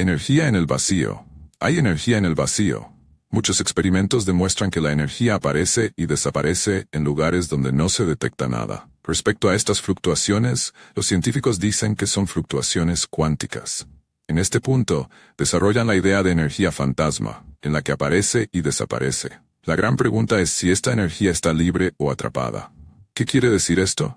Energía en el vacío. Hay energía en el vacío. Muchos experimentos demuestran que la energía aparece y desaparece en lugares donde no se detecta nada. Respecto a estas fluctuaciones, los científicos dicen que son fluctuaciones cuánticas. En este punto, desarrollan la idea de energía fantasma, en la que aparece y desaparece. La gran pregunta es si esta energía está libre o atrapada. ¿Qué quiere decir esto?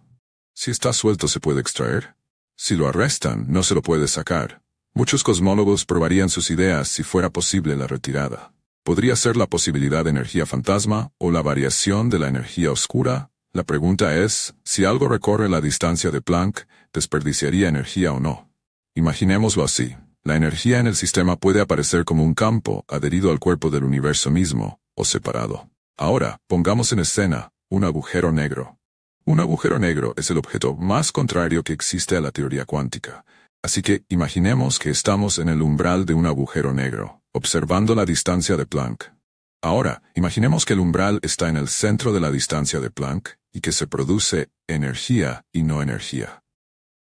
Si está suelto se puede extraer. Si lo arrestan, no se lo puede sacar. Muchos cosmólogos probarían sus ideas si fuera posible la retirada. Podría ser la posibilidad de energía fantasma o la variación de la energía oscura. La pregunta es, si algo recorre la distancia de Planck, ¿desperdiciaría energía o no? Imaginémoslo así. La energía en el sistema puede aparecer como un campo adherido al cuerpo del universo mismo, o separado. Ahora, pongamos en escena, un agujero negro. Un agujero negro es el objeto más contrario que existe a la teoría cuántica, Así que imaginemos que estamos en el umbral de un agujero negro, observando la distancia de Planck. Ahora, imaginemos que el umbral está en el centro de la distancia de Planck y que se produce energía y no energía.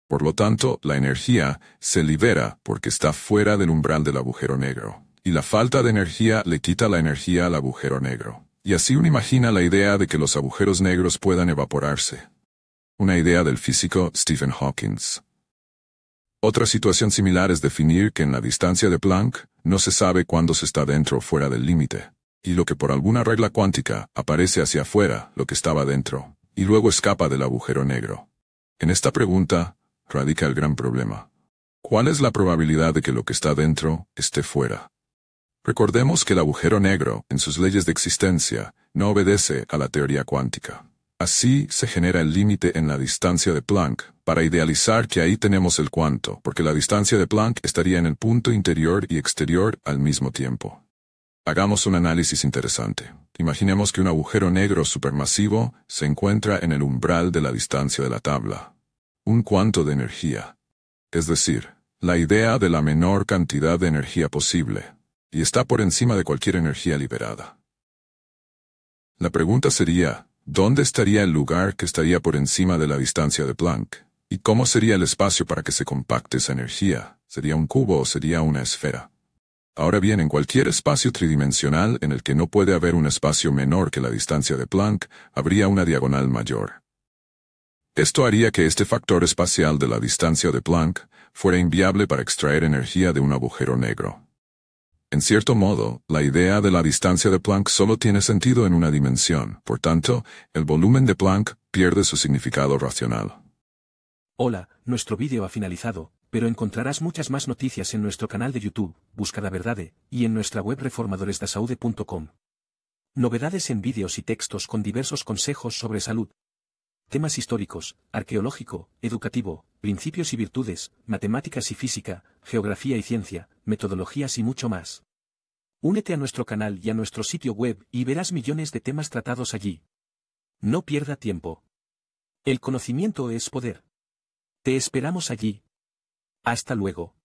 Por lo tanto, la energía se libera porque está fuera del umbral del agujero negro, y la falta de energía le quita la energía al agujero negro. Y así uno imagina la idea de que los agujeros negros puedan evaporarse. Una idea del físico Stephen Hawking. Otra situación similar es definir que en la distancia de Planck no se sabe cuándo se está dentro o fuera del límite, y lo que por alguna regla cuántica aparece hacia afuera, lo que estaba dentro, y luego escapa del agujero negro. En esta pregunta radica el gran problema. ¿Cuál es la probabilidad de que lo que está dentro esté fuera? Recordemos que el agujero negro, en sus leyes de existencia, no obedece a la teoría cuántica. Así se genera el límite en la distancia de Planck, para idealizar que ahí tenemos el cuánto, porque la distancia de Planck estaría en el punto interior y exterior al mismo tiempo. Hagamos un análisis interesante. Imaginemos que un agujero negro supermasivo se encuentra en el umbral de la distancia de la tabla. Un cuanto de energía. Es decir, la idea de la menor cantidad de energía posible, y está por encima de cualquier energía liberada. La pregunta sería, ¿Dónde estaría el lugar que estaría por encima de la distancia de Planck? ¿Y cómo sería el espacio para que se compacte esa energía? ¿Sería un cubo o sería una esfera? Ahora bien, en cualquier espacio tridimensional en el que no puede haber un espacio menor que la distancia de Planck, habría una diagonal mayor. Esto haría que este factor espacial de la distancia de Planck fuera inviable para extraer energía de un agujero negro. En cierto modo, la idea de la distancia de Planck solo tiene sentido en una dimensión, por tanto, el volumen de Planck pierde su significado racional. Hola, nuestro vídeo ha finalizado, pero encontrarás muchas más noticias en nuestro canal de YouTube, Busca la Verdade, y en nuestra web reformadoresdasaude.com. Novedades en vídeos y textos con diversos consejos sobre salud. Temas históricos, arqueológico, educativo, principios y virtudes, matemáticas y física, geografía y ciencia, metodologías y mucho más. Únete a nuestro canal y a nuestro sitio web y verás millones de temas tratados allí. No pierda tiempo. El conocimiento es poder. Te esperamos allí. Hasta luego.